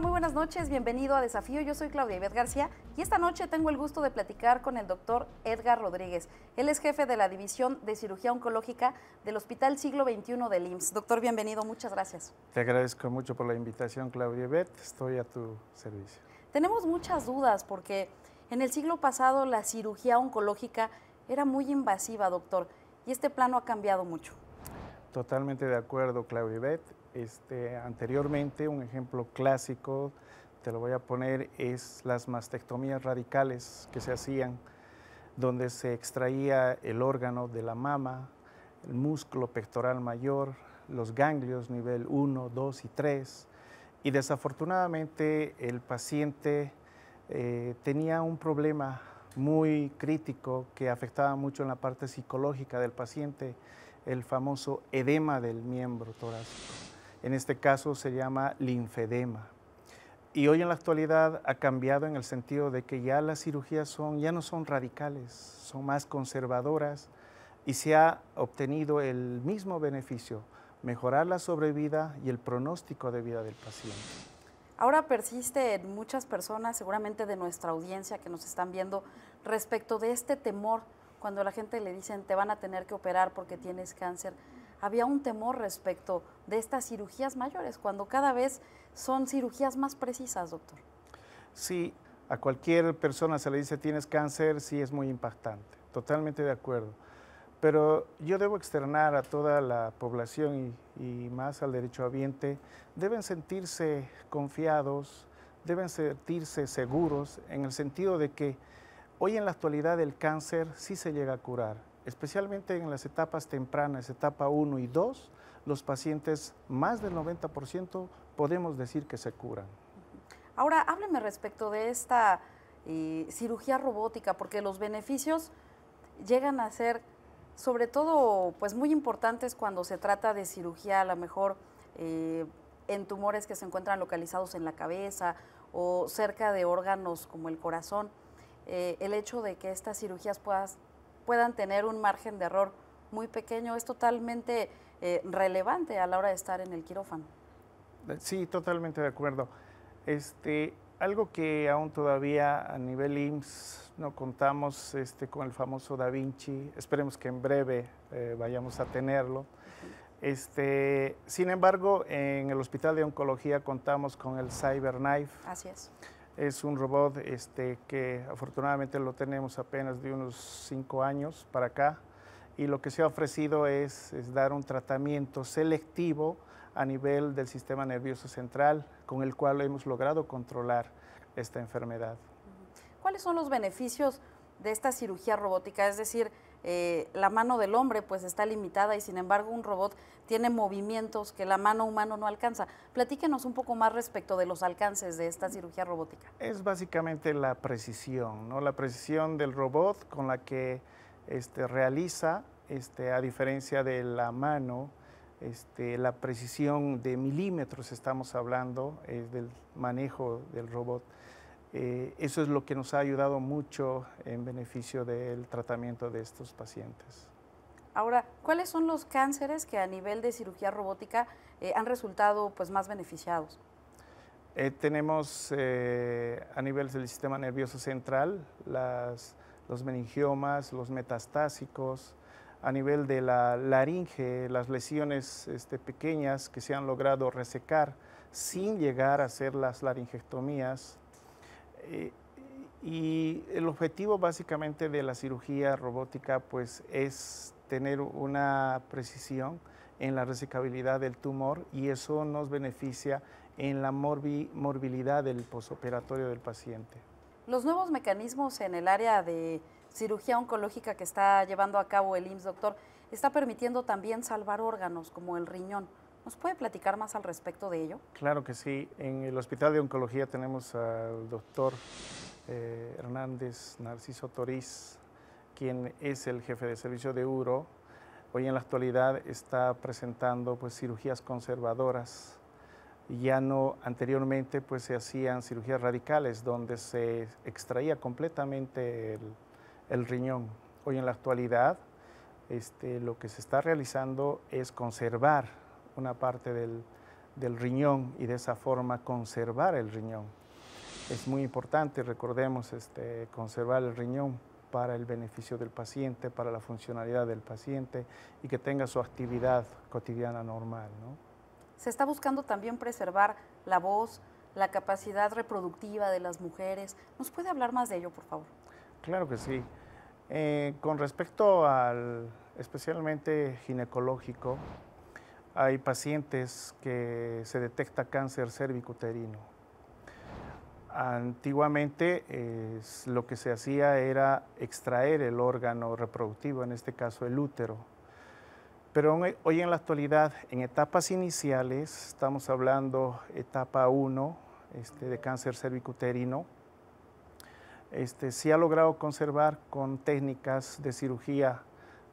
muy buenas noches, bienvenido a Desafío. Yo soy Claudia Ibet García y esta noche tengo el gusto de platicar con el doctor Edgar Rodríguez. Él es jefe de la División de Cirugía Oncológica del Hospital Siglo XXI del IMSS. Doctor, bienvenido, muchas gracias. Te agradezco mucho por la invitación, Claudia Ibet. Estoy a tu servicio. Tenemos muchas dudas porque en el siglo pasado la cirugía oncológica era muy invasiva, doctor, y este plano ha cambiado mucho. Totalmente de acuerdo, Claudia Ibet. Este, anteriormente. Un ejemplo clásico, te lo voy a poner, es las mastectomías radicales que se hacían, donde se extraía el órgano de la mama, el músculo pectoral mayor, los ganglios nivel 1, 2 y 3. Y desafortunadamente el paciente eh, tenía un problema muy crítico que afectaba mucho en la parte psicológica del paciente, el famoso edema del miembro torácico. En este caso se llama linfedema. Y hoy en la actualidad ha cambiado en el sentido de que ya las cirugías son, ya no son radicales, son más conservadoras y se ha obtenido el mismo beneficio, mejorar la sobrevida y el pronóstico de vida del paciente. Ahora persiste en muchas personas, seguramente de nuestra audiencia que nos están viendo, respecto de este temor cuando la gente le dicen te van a tener que operar porque tienes cáncer había un temor respecto de estas cirugías mayores, cuando cada vez son cirugías más precisas, doctor. Sí, a cualquier persona se le dice tienes cáncer, sí es muy impactante, totalmente de acuerdo. Pero yo debo externar a toda la población y, más al derecho ambiente deben sentirse confiados, deben sentirse seguros en el sentido de que hoy en la actualidad el cáncer sí se llega a curar especialmente en las etapas tempranas, etapa 1 y 2, los pacientes más del 90% podemos decir que se curan. Ahora, hábleme respecto de esta eh, cirugía robótica, porque los beneficios llegan a ser sobre todo pues muy importantes cuando se trata de cirugía a lo mejor eh, en tumores que se encuentran localizados en la cabeza o cerca de órganos como el corazón. Eh, el hecho de que estas cirugías puedas puedan tener un margen de error muy pequeño es totalmente eh, relevante a la hora de estar en el quirófano. Sí, totalmente de acuerdo. Este, algo que aún todavía a nivel IMSS no contamos este, con el famoso Da Vinci, esperemos que en breve eh, vayamos a tenerlo. Este, sin embargo, en el Hospital de Oncología contamos con el CyberKnife. Así es. Es un robot este, que afortunadamente lo tenemos apenas de unos 5 años para acá y lo que se ha ofrecido es, es, dar un tratamiento selectivo a nivel del sistema nervioso central con el cual hemos logrado controlar esta enfermedad. ¿Cuáles son los beneficios de esta cirugía robótica? Es decir, eh, la mano del hombre pues está limitada y sin embargo un robot tiene movimientos que la mano humana no alcanza. Platíquenos un poco más respecto de los alcances de esta cirugía robótica. Es básicamente la precisión, ¿no? La precisión del robot con la que este, realiza, este, a diferencia de la mano, este, la precisión de milímetros estamos hablando es eh, del manejo del robot. Eh, eso es lo que nos ha ayudado mucho en beneficio del tratamiento de estos pacientes. Ahora, ¿cuáles son los cánceres que a nivel de cirugía robótica eh, han resultado pues, más beneficiados? Eh, tenemos a nivel del sistema nervioso central los meningiomas, los metastásicos, a nivel de la laringe, las lesiones este, pequeñas que se han logrado resecar sin llegar a hacer las laringectomías, y el objetivo básicamente de la cirugía robótica pues es tener una precisión en la resecabilidad del tumor y eso nos beneficia en la morbilidad del posoperatorio del paciente. Los nuevos mecanismos en el área de cirugía oncológica que está llevando a cabo el IMSS, doctor, está permitiendo también salvar órganos como el riñón. ¿Nos puede platicar más al respecto de ello? Claro que sí. En el Hospital de Oncología tenemos al doctor eh, Hernández Narciso Toriz, quien es el jefe de servicio de URO. Hoy en la actualidad está presentando pues, cirugías conservadoras ya no anteriormente pues se hacían cirugías radicales donde se extraía completamente el, riñón. Hoy en la actualidad este, lo que se está realizando es conservar una parte del, del riñón y de esa forma conservar el riñón. Es muy importante, recordemos, este, conservar el riñón para el beneficio del paciente, para la funcionalidad del paciente y que tenga su actividad cotidiana normal. Se está buscando también preservar la voz, la capacidad reproductiva de las mujeres. ¿Nos puede hablar más de ello, por favor? Claro que sí. Eh, con respecto al especialmente ginecológico, hay pacientes que se detecta cáncer cervicuterino. Antiguamente lo que se hacía era extraer el órgano reproductivo, en este caso el útero. Pero hoy en la actualidad, en etapas iniciales, estamos hablando etapa 1 este, de cáncer cervicuterino, este, se ha logrado conservar con técnicas de cirugía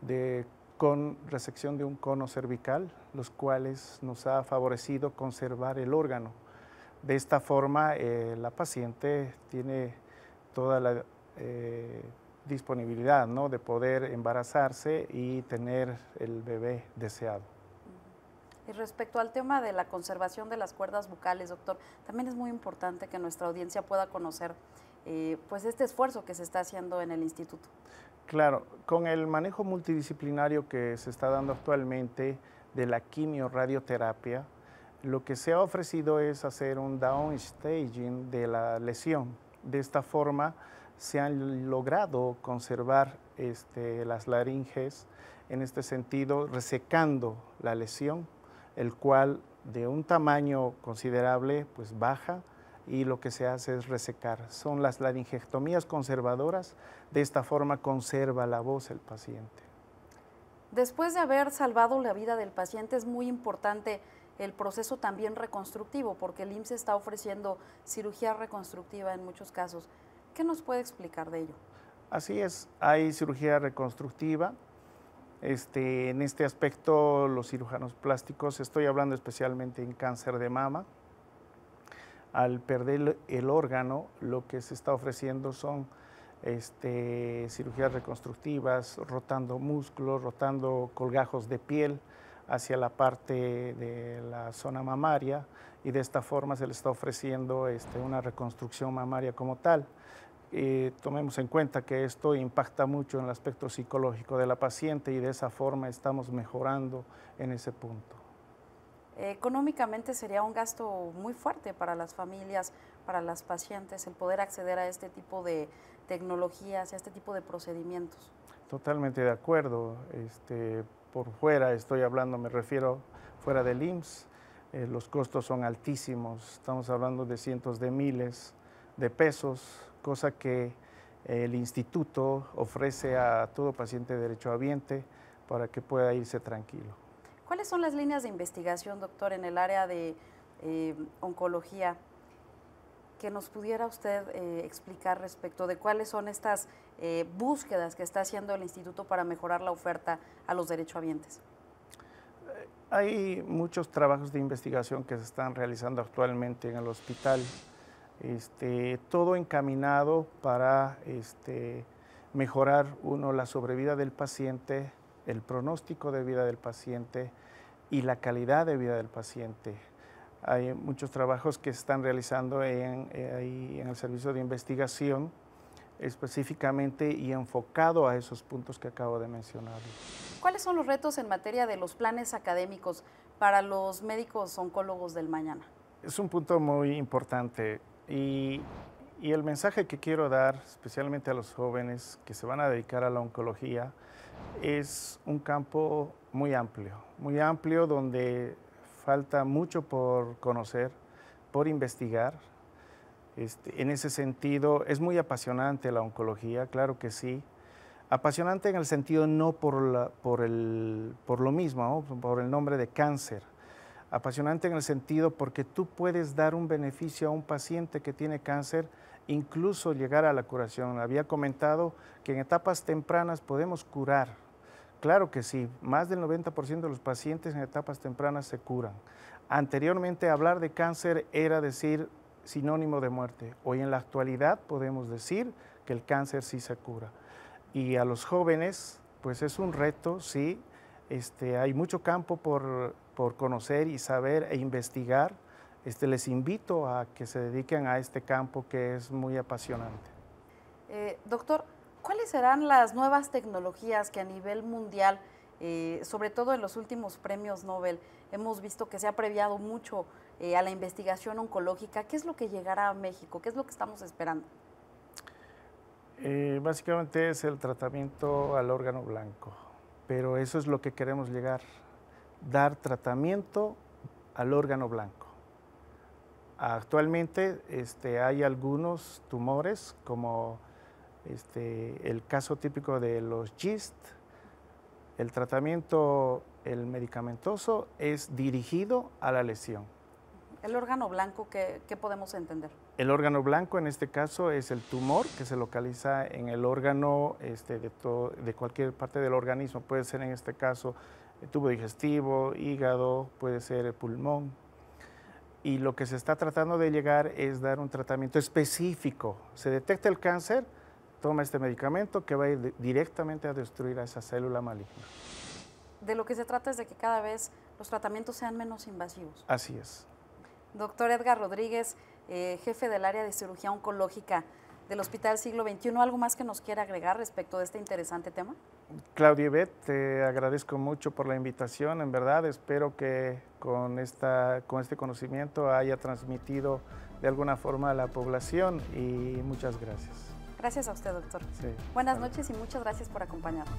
de con resección de un cono cervical, los cuales nos ha favorecido conservar el órgano. De esta forma, eh, la paciente tiene toda la eh, disponibilidad ¿no? de poder embarazarse y tener el bebé deseado. Y respecto al tema de la conservación de las cuerdas bucales, doctor, también es muy importante que nuestra audiencia pueda conocer eh, pues este esfuerzo que se está haciendo en el instituto. Claro, con el manejo multidisciplinario que se está dando actualmente de la quimioradioterapia, lo que se ha ofrecido es hacer un downstaging de la lesión. De esta forma se han logrado conservar este, las laringes, en este sentido resecando la lesión, el cual de un tamaño considerable pues baja, y lo que se hace es resecar. Son las laringectomías conservadoras, de esta forma conserva la voz el paciente. Después de haber salvado la vida del paciente es muy importante el proceso también reconstructivo, porque el IMSS está ofreciendo cirugía reconstructiva en muchos casos. ¿Qué nos puede explicar de ello? Así es, hay cirugía reconstructiva. Este, en este aspecto, los cirujanos plásticos, estoy hablando especialmente en cáncer de mama, al perder el órgano, lo que se está ofreciendo son este, cirugías reconstructivas, rotando músculos, rotando colgajos de piel hacia la parte de la zona mamaria y de esta forma se le está ofreciendo este, una reconstrucción mamaria como tal. Eh, tomemos en cuenta que esto impacta mucho en el aspecto psicológico de la paciente y de esa forma estamos mejorando en ese punto económicamente sería un gasto muy fuerte para las familias, para las pacientes, el poder acceder a este tipo de tecnologías, a este tipo de procedimientos. Totalmente de acuerdo. Este, por fuera estoy hablando, me refiero fuera del IMSS, eh, los costos son altísimos, estamos hablando de cientos de miles de pesos, cosa que eh, el instituto ofrece a todo paciente derechohabiente para que pueda irse tranquilo. ¿Cuáles son las líneas de investigación, doctor, en el área de eh, oncología que nos pudiera usted eh, explicar respecto de cuáles son estas eh, búsquedas que está haciendo el instituto para mejorar la oferta a los derechohabientes? Hay muchos trabajos de investigación que se están realizando actualmente en el hospital, este, todo encaminado para este, mejorar, uno, la sobrevida del paciente, el pronóstico de vida del paciente y la calidad de vida del paciente. Hay muchos trabajos que se están realizando en, eh, en el servicio de investigación específicamente y enfocado a esos puntos que acabo de mencionar. ¿Cuáles son los retos en materia de los planes académicos para los médicos oncólogos del mañana? Es un punto muy importante y y el mensaje que quiero dar, especialmente a los jóvenes que se van a dedicar a la oncología, es un campo muy amplio, muy amplio donde falta mucho por conocer, por investigar. Este, en ese sentido, es muy apasionante la oncología, claro que sí. Apasionante en el sentido no por, el, por lo mismo, por el nombre de cáncer, Apasionante en el sentido porque tú puedes dar un beneficio a un paciente que tiene cáncer, incluso llegar a la curación. Había comentado que en etapas tempranas podemos curar. Claro que sí, más del 90% de los pacientes en etapas tempranas se curan. Anteriormente hablar de cáncer era decir sinónimo de muerte. Hoy en la actualidad podemos decir que el cáncer sí se cura. Y a los jóvenes, pues es un reto, sí, este, hay mucho campo por, conocer y saber e investigar. Este, les invito a que se dediquen a este campo que es muy apasionante. Eh, doctor, ¿cuáles serán las nuevas tecnologías que a nivel mundial, eh, sobre todo en los últimos premios Nobel, hemos visto que se ha previado mucho eh, a la investigación oncológica? ¿Qué es lo que llegará a México? ¿Qué es lo que estamos esperando? básicamente es el tratamiento al órgano blanco pero eso es lo que queremos llegar, dar tratamiento al órgano blanco. Actualmente este, hay algunos tumores, como este, el caso típico de los GIST. El tratamiento, el medicamentoso, es dirigido a la lesión. ¿El órgano blanco qué, podemos entender? El órgano blanco en este caso es el tumor que se localiza en el órgano este, de, de cualquier parte del organismo. Puede ser en este caso el tubo digestivo, hígado, puede ser el pulmón. Y lo que se está tratando de llegar es dar un tratamiento específico. Se detecta el cáncer, toma este medicamento que va a ir directamente a destruir a esa célula maligna. De lo que se trata es de que cada vez los tratamientos sean menos invasivos. Así es. Doctor Edgar Rodríguez, eh, jefe del área de cirugía oncológica del Hospital Siglo XXI, ¿algo más que nos quiera agregar respecto de este interesante tema? Claudia Beth, te agradezco mucho por la invitación, en verdad espero que con, esta, con este conocimiento haya transmitido de alguna forma a la población y muchas gracias. Gracias a usted, doctor. Buenas noches y muchas gracias por acompañarnos.